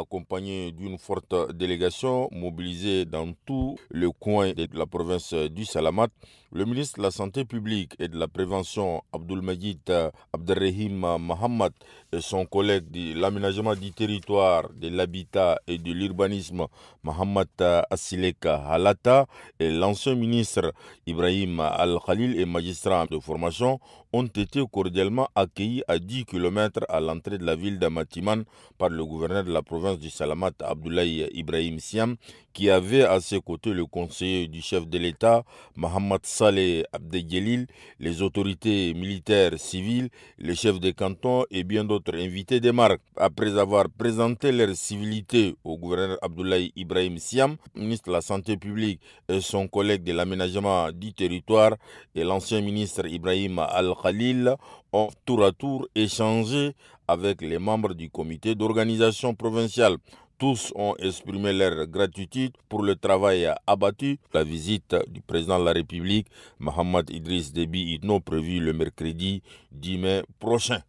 accompagné d'une forte délégation mobilisée dans tout le coin de la province du Salamat le ministre de la Santé publique et de la Prévention, Abdulmajid Abderrahim Mohamed, et son collègue de l'aménagement du territoire, de l'habitat et de l'urbanisme, Mohamed Asileka Halata, et l'ancien ministre Ibrahim Al-Khalil et magistrat de formation ont été cordialement accueillis à 10 km à l'entrée de la ville d'Amatiman par le gouverneur de la province du Salamat, Abdoulaye Ibrahim Siam, qui avait à ses côtés le conseiller du chef de l'État, Mohamed Saleh les autorités militaires civiles, les chefs de canton et bien d'autres invités des marques. Après avoir présenté leur civilité au gouverneur Abdoulaye Ibrahim Siam, ministre de la Santé publique et son collègue de l'aménagement du territoire et l'ancien ministre Ibrahim Al-Khalil ont tour à tour échangé avec les membres du comité d'organisation provinciale tous ont exprimé leur gratitude pour le travail abattu. La visite du président de la République, Mohamed Idriss Déby Itno, prévue le mercredi 10 mai prochain.